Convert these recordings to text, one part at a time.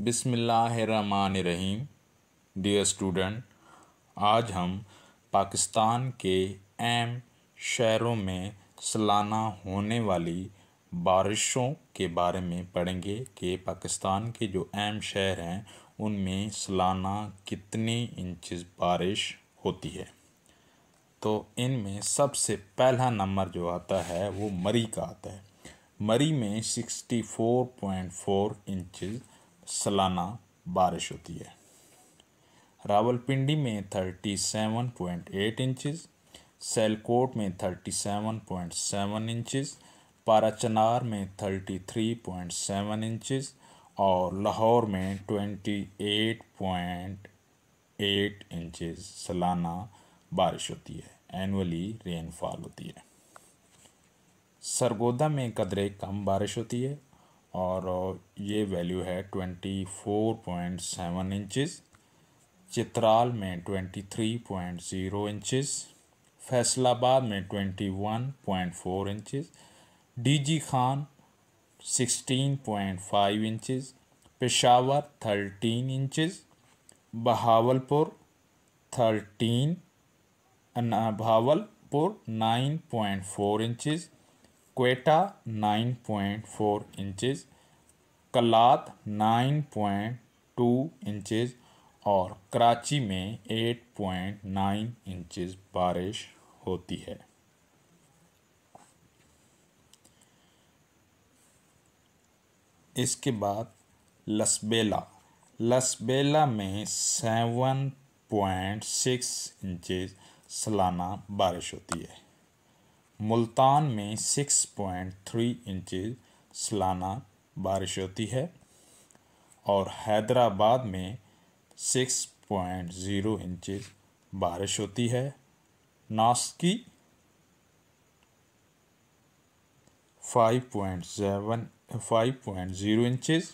रहीम dear student आज हम पाकिस्तान के अहम शहरों में सालाना होने वाली बारिशों के बारे में पढ़ेंगे कि पाकिस्तान के जो अहम शहर हैं उनमें सालाना कितनी इंचज़ बारिश होती है तो इनमें सबसे पहला नंबर जो आता है वो मरी का आता है मरी में sixty four point four inches सालाना बारिश होती है रावलपिंडी में thirty seven point eight inches Sialkot में thirty seven point seven inches Parachinar में thirty three point seven inches और लाहौर में twenty eight point eight inches सालाना बारिश होती है एनुअली रेनफॉल होती है सरगोदा में कदरे कम बारिश होती है और ये वैल्यू है twenty four point seven inches Chitral में twenty three point zero inches Faisalabad में twenty one point four inches D G Khan sixteen point five inches Peshawar thirteen inches Bahawalpur thirteen Bahawalpur nine point four inches Quetta nine point four inches Kalat nine point two inches और कराची में eight point nine inches बारिश होती है इसके बाद लसबेला लसबेला में seven point six inches सालाना बारिश होती है मुल्तान में सिक्स पॉइंट थ्री इंचज़ सालाना बारिश होती है और हैदराबाद में सिक्स पॉइंट ज़ीरो इंचज बारिश होती है Nushki five point seven five point zero inches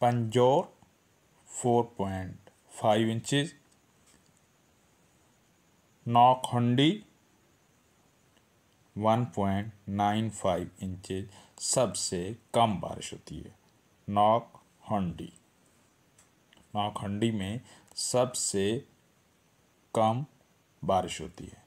Panjgur four point five inches Nokkundi 1.95 inches सबसे कम बारिश होती है नॉक हंडी नॉक हंडी में सबसे कम बारिश होती है